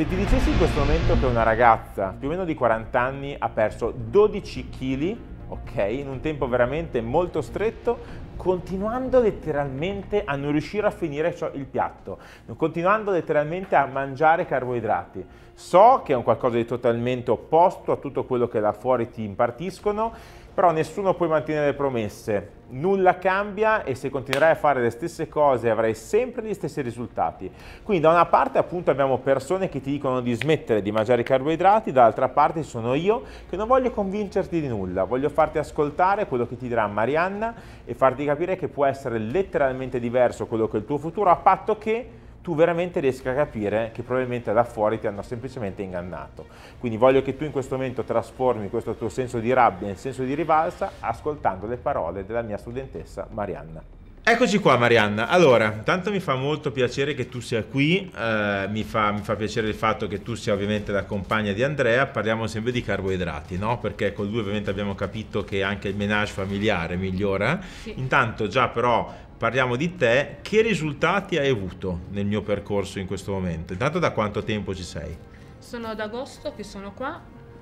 Se ti dicessi in questo momento che una ragazza più o meno di 40 anni ha perso 12 kg, ok, in un tempo veramente molto stretto, continuando letteralmente a non riuscire a finire il piatto, continuando letteralmente a mangiare carboidrati. So che è un qualcosa di totalmente opposto a tutto quello che là fuori ti impartiscono, però nessuno può mantenere le promesse, nulla cambia e se continuerai a fare le stesse cose avrai sempre gli stessi risultati. Quindi da una parte appunto abbiamo persone che ti dicono di smettere di mangiare i carboidrati, dall'altra parte sono io che non voglio convincerti di nulla, voglio farti ascoltare quello che ti dirà Marianna e farti capire che può essere letteralmente diverso quello che è il tuo futuro a patto che tu veramente riesca a capire che probabilmente là fuori ti hanno semplicemente ingannato. Quindi voglio che tu in questo momento trasformi questo tuo senso di rabbia in senso di rivalsa ascoltando le parole della mia studentessa Marianna. Eccoci qua Marianna, allora, tanto mi fa molto piacere che tu sia qui, eh, mi, fa, mi, fa, piacere il fatto che tu sia ovviamente la compagna di Andrea, parliamo sempre di carboidrati, no? Perché con lui ovviamente abbiamo capito che anche il menage familiare migliora, sì. intanto già però parliamo di te, che risultati hai avuto nel mio percorso in questo momento? Intanto da quanto tempo ci sei? Sono ad agosto che sono qua,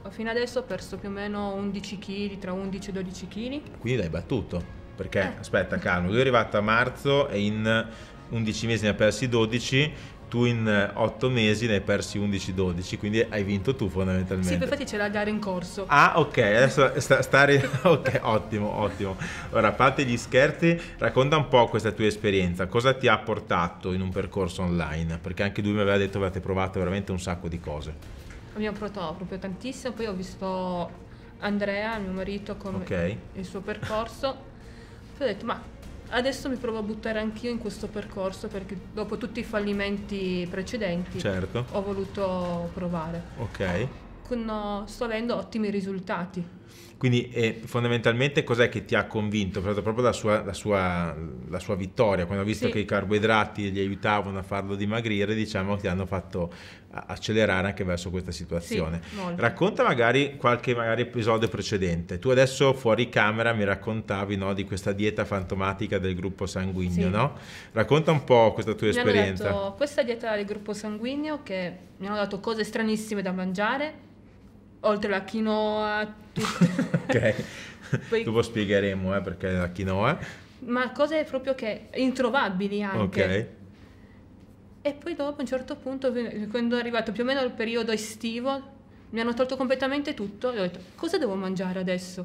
fino adesso ho perso più o meno 11 kg, tra 11 e 12 kg. Quindi l'hai battuto? Perché, eh. aspetta, calmo, lui è arrivato a marzo e in 11 mesi ne ha persi 12, tu in 8 mesi ne hai persi 11-12, quindi hai vinto tu fondamentalmente. Sì, infatti c'è la gara in corso. Ah, ok, adesso sta, stare... ok, ottimo, ottimo. Ora, a parte gli scherzi, racconta un po' questa tua esperienza, cosa ti ha portato in un percorso online? Perché anche lui mi aveva detto che avete provato veramente un sacco di cose. Abbiamo provato proprio tantissimo, poi ho visto Andrea, mio marito, con okay. il suo percorso ho detto ma adesso mi provo a buttare anch'io in questo percorso perché dopo tutti i fallimenti precedenti certo. ho voluto provare. Ok. sto avendo ottimi risultati. Quindi eh, fondamentalmente cos'è che ti ha convinto? Proprio la sua, la sua, la sua vittoria, quando ha visto sì. che i carboidrati gli aiutavano a farlo dimagrire, diciamo che ti hanno fatto accelerare anche verso questa situazione. Sì, Racconta magari qualche magari episodio precedente. Tu adesso fuori camera mi raccontavi no, di questa dieta fantomatica del gruppo sanguigno, sì. no? Racconta un po' questa tua mi esperienza. Dato, questa dieta del gruppo sanguigno che mi hanno dato cose stranissime da mangiare oltre la quinoa, tutto. ok, Poi... dopo spiegheremo eh, perché la quinoa. Ma cose proprio che introvabili anche. Ok. E poi dopo a un certo punto, quando è arrivato più o meno il periodo estivo, mi hanno tolto completamente tutto e ho detto cosa devo mangiare adesso?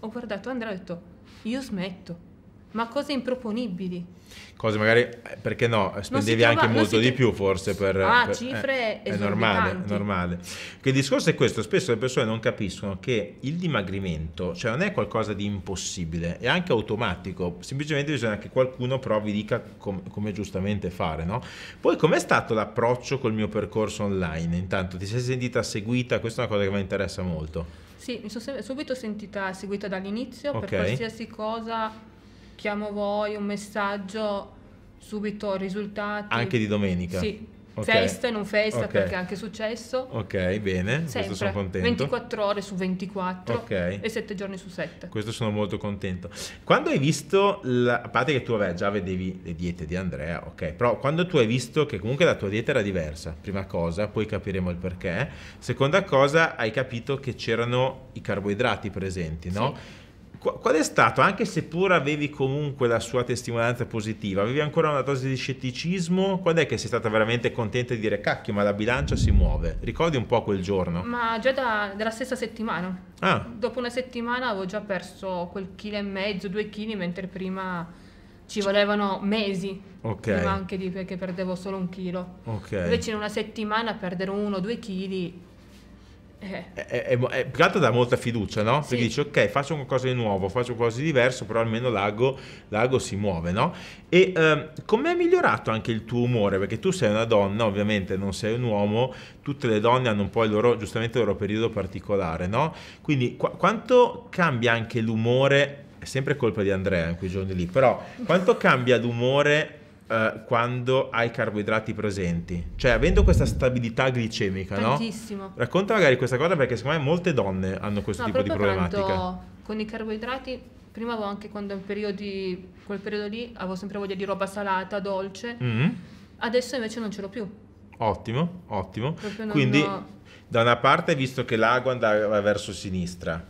Ho guardato Andrea e ho detto io smetto ma cose improponibili. Cose magari, eh, perché no, spendevi chiama, anche molto si... di più forse per... Ah, per, eh, cifre eh, è normale, normale. Che il discorso è questo, spesso le persone non capiscono che il dimagrimento, cioè non è qualcosa di impossibile, è anche automatico, semplicemente bisogna che qualcuno però vi dica com- come giustamente fare, no? Poi com'è stato l'approccio col mio percorso online? Intanto ti sei sentita seguita, questa è una cosa che mi interessa molto. Sì, mi sono subito sentita seguita dall'inizio okay. per qualsiasi cosa cerchiamo voi un messaggio subito risultati. Anche di domenica? Sì. Okay. Festa non festa okay. perché è anche successo. Ok, bene, Sempre. sono contento. 24 ore su 24 okay. e 7 giorni su 7. Questo sono molto contento. Quando hai visto, la, a parte che tu vabbè, già vedevi le diete di Andrea, ok, però quando tu hai visto che comunque la tua dieta era diversa, prima cosa, poi capiremo il perché, seconda cosa hai capito che c'erano i carboidrati presenti, no? Sì Qual è stato, anche se seppur avevi comunque la sua testimonianza positiva, avevi ancora una dose di scetticismo, quando è che sei stata veramente contenta di dire cacchio ma la bilancia si muove? Ricordi un po' quel giorno? Ma già da, dalla stessa settimana. Ah. Dopo una settimana avevo già perso quel chilo e mezzo, due chili, mentre prima ci volevano mesi. Ok. Prima anche di, perché perdevo solo un chilo. Ok. Invece in una settimana perdere uno o due chili eh. È, è, è, più che da molta fiducia, no? Perché sì. ok, faccio qualcosa di nuovo, faccio qualcosa di diverso, però almeno l'ago, l'ago si muove, no? E ehm, com'è migliorato anche il tuo umore? Perché tu sei una donna, ovviamente non sei un uomo, tutte le donne hanno un po' il loro, giustamente il loro periodo particolare, no? Quindi qu- quanto cambia anche l'umore? È sempre colpa di Andrea in quei giorni lì, però quanto cambia l'umore eh, quando hai carboidrati presenti. Cioè, avendo questa stabilità glicemica, Tantissimo. no? Racconta magari questa cosa perché secondo me molte donne hanno questo no, tipo di problematica. Tanto, con i carboidrati prima avevo anche quando in periodi, quel periodo lì avevo sempre voglia di roba salata, dolce. Mm-hmm. Adesso invece non ce l'ho più. Ottimo, ottimo. Quindi ho... da una parte, visto che l'ago andava verso sinistra,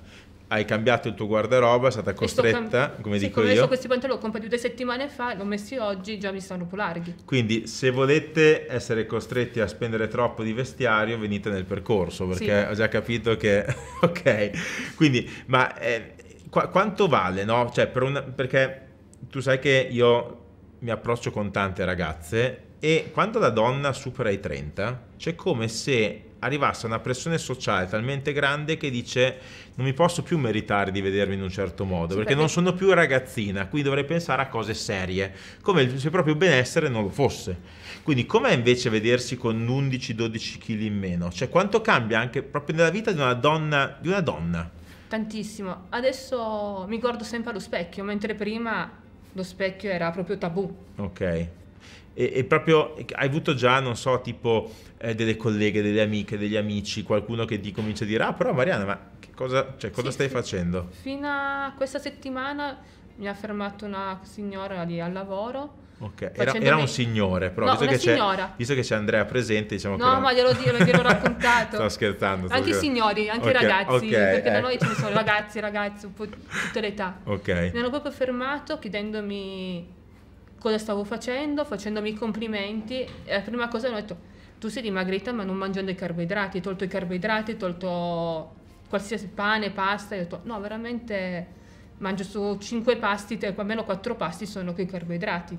hai cambiato il tuo guardaroba, è stata costretta, come sì, dico come io. questi pantaloni, l'ho comprato due settimane fa, l'ho messi oggi, già mi stanno più larghi. Quindi se volete essere costretti a spendere troppo di vestiario, venite nel percorso, perché sì. ho già capito che... ok, quindi, ma eh, qu- quanto vale, no? Cioè, per una... perché tu sai che io mi approccio con tante ragazze e quando la donna supera i 30, c'è come se arrivasse una pressione sociale talmente grande che dice non mi posso più meritare di vedermi in un certo modo, sì, perché, perché, non sono più ragazzina, quindi dovrei pensare a cose serie, come se proprio benessere non lo fosse. Quindi com'è invece vedersi con 11-12 kg in meno? Cioè quanto cambia anche proprio nella vita di una donna? Di una donna? Tantissimo. Adesso mi guardo sempre allo specchio, mentre prima lo specchio era proprio tabù. Ok. E, e, proprio hai avuto già, non so, tipo eh, delle colleghe, delle amiche, degli amici, qualcuno che ti comincia a dire, ah però Mariana, ma cosa, cioè, cosa sì, stai sì. facendo? Fino a questa settimana mi ha fermato una signora lì al lavoro. Okay. Era, era, un signore, però no, visto, che signora. visto, che c'è, Andrea presente, diciamo no, che. No, ma glielo, glielo raccontato. sto scherzando. Sto anche i signori, anche i okay, ragazzi, okay, perché ecco. da noi ce ne sono ragazzi, ragazzi, un po' tutte le età. Ok. Mi hanno proprio fermato chiedendomi cosa stavo facendo, facendomi i complimenti e la prima cosa mi hanno detto tu sei dimagrita ma non mangiando i carboidrati, hai tolto i carboidrati, hai tolto qualsiasi pane, pasta, io ho detto no veramente mangio su cinque pasti, almeno quattro pasti sono con i carboidrati.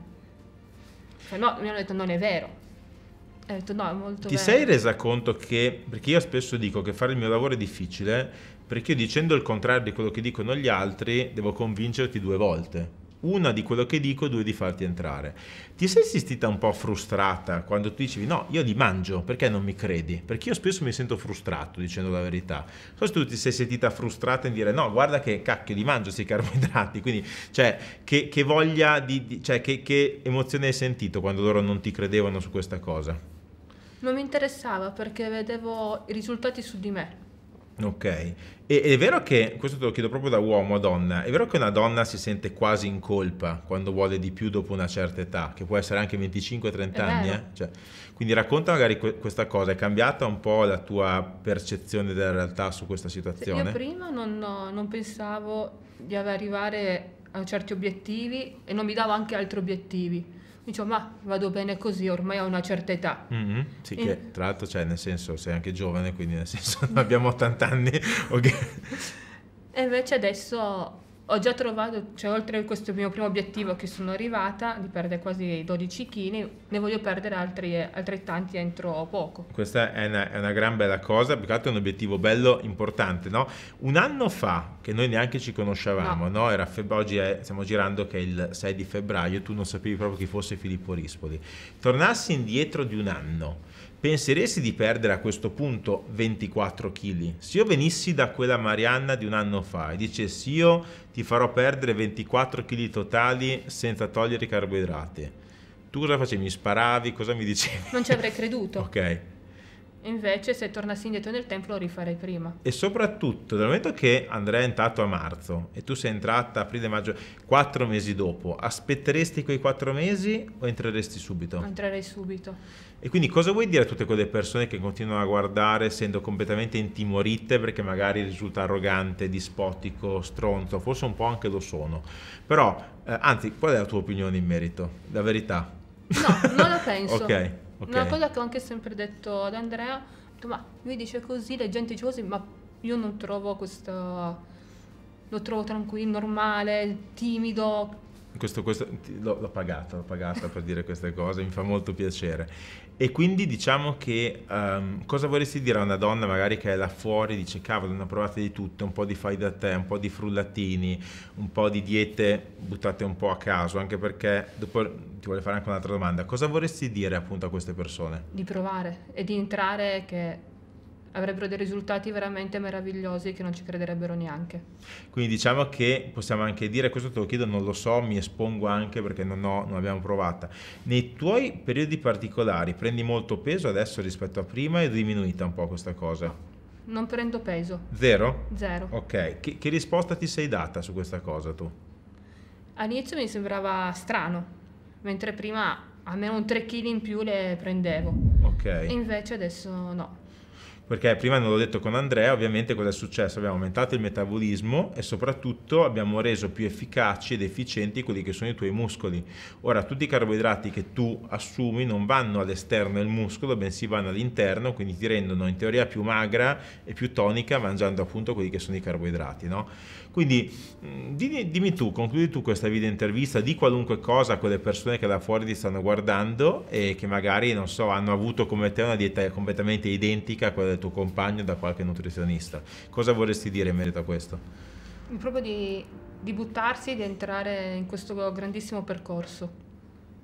Cioè, no, mi hanno detto non è vero. ho detto no, è molto Ti vero. sei resa conto che, perché io spesso dico che fare il mio lavoro è difficile, perché io dicendo il contrario di quello che dicono gli altri devo convincerti due volte una di quello che dico, due di farti entrare. Ti sei sentita un po' frustrata quando tu dicevi no, io li mangio, perché non mi credi? Perché io spesso mi sento frustrato dicendo la verità. So se tu ti sei sentita frustrata in dire no, guarda che cacchio li mangio questi carboidrati, quindi cioè che, che voglia di, di cioè che, che emozione hai sentito quando loro non ti credevano su questa cosa? Non mi interessava perché vedevo i risultati su di me Ok, e, è vero che, questo te lo chiedo proprio da uomo a donna, è vero che una donna si sente quasi in colpa quando vuole di più dopo una certa età, che può essere anche 25-30 anni? Eh? Cioè, quindi racconta magari que- questa cosa, è cambiata un po' la tua percezione della realtà su questa situazione? Io prima non, non pensavo di arrivare a certi obiettivi e non mi davo anche altri obiettivi dicevo ma vado bene così, ormai ho una certa età. Mm-hmm. Sì, e... che tra l'altro cioè, nel senso sei anche giovane, quindi nel senso abbiamo 80 anni. okay. E invece adesso ho già trovato, cioè oltre a questo mio primo obiettivo che sono arrivata, di perdere quasi 12 kg, ne voglio perdere altri, altrettanti entro poco. Questa è una, è una gran bella cosa, più che altro è un obiettivo bello, importante, no? Un anno fa, che noi neanche ci conoscevamo, no? no? Era feb- oggi è, stiamo girando che è il 6 di febbraio, tu non sapevi proprio chi fosse Filippo Rispoli. Tornassi indietro di un anno, Penseresti di perdere a questo punto 24 kg? Se io venissi da quella Marianna di un anno fa e dicessi io ti farò perdere 24 kg totali senza togliere i carboidrati, tu cosa facevi? Mi sparavi? Cosa mi dicevi? Non ci avrei creduto. ok. Invece se tornassi indietro nel tempo lo rifarei prima. E soprattutto dal momento che Andrea è entrato a marzo e tu sei entrata aprile, maggio, quattro mesi dopo, aspetteresti quei quattro mesi o entreresti subito? Entrerei subito. E quindi cosa vuoi dire a tutte quelle persone che continuano a guardare essendo completamente intimorite perché magari risulta arrogante, dispotico, stronzo, forse un po' anche lo sono. Però, eh, anzi, qual è la tua opinione in merito? La verità? No, non la penso. ok. Okay. Una cosa che ho anche sempre detto ad Andrea, detto, ma lui dice così, la gente dice così, ma io non trovo questo... lo trovo tranquillo, normale, timido, questo, questo, l'ho, pagata, l'ho pagata per dire queste cose, mi fa molto piacere. E quindi diciamo che um, cosa vorresti dire a una donna magari che è là fuori, dice cavolo, non provate di tutto, un po' di fai da te, un po' di frullatini, un po' di diete buttate un po' a caso, anche perché dopo ti voglio fare anche un'altra domanda, cosa vorresti dire appunto a queste persone? Di provare e di entrare che avrebbero dei risultati veramente meravigliosi che non ci crederebbero neanche. Quindi diciamo che possiamo anche dire, questo te lo chiedo, non lo so, mi espongo anche perché non, ho, non abbiamo provata. Nei tuoi periodi particolari prendi molto peso adesso rispetto a prima e è diminuita un po' questa cosa? Non prendo peso. Zero? Zero. Ok, che, che risposta ti sei data su questa cosa tu? All'inizio mi sembrava strano, mentre prima almeno un tre kg in più le prendevo. Ok. E invece adesso no perché prima non l'ho detto con Andrea, ovviamente cosa è successo? Abbiamo aumentato il metabolismo e soprattutto abbiamo reso più efficaci ed efficienti quelli che sono i tuoi muscoli. Ora, tutti i carboidrati che tu assumi non vanno all'esterno del muscolo, bensì vanno all'interno, quindi ti rendono in teoria più magra e più tonica mangiando appunto quelli che sono i carboidrati. No? Quindi dimmi, dimmi tu, concludi tu questa video intervista di qualunque cosa a quelle persone che da fuori ti stanno guardando e che magari, non so, hanno avuto come te una dieta completamente identica a quella del tuo compagno da qualche nutrizionista. Cosa vorresti dire in merito a questo? Proprio di, di buttarsi e di entrare in questo grandissimo percorso.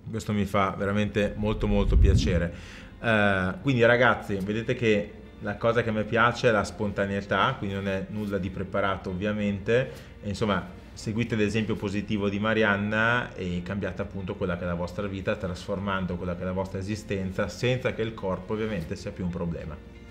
Questo mi fa veramente molto molto piacere. Uh, quindi ragazzi, vedete che la cosa che a me piace è la spontaneità, quindi non è nulla di preparato ovviamente. E, insomma, seguite l'esempio positivo di Marianna e cambiate appunto quella che è la vostra vita, trasformando quella che è la vostra esistenza senza che il corpo ovviamente sia più un problema.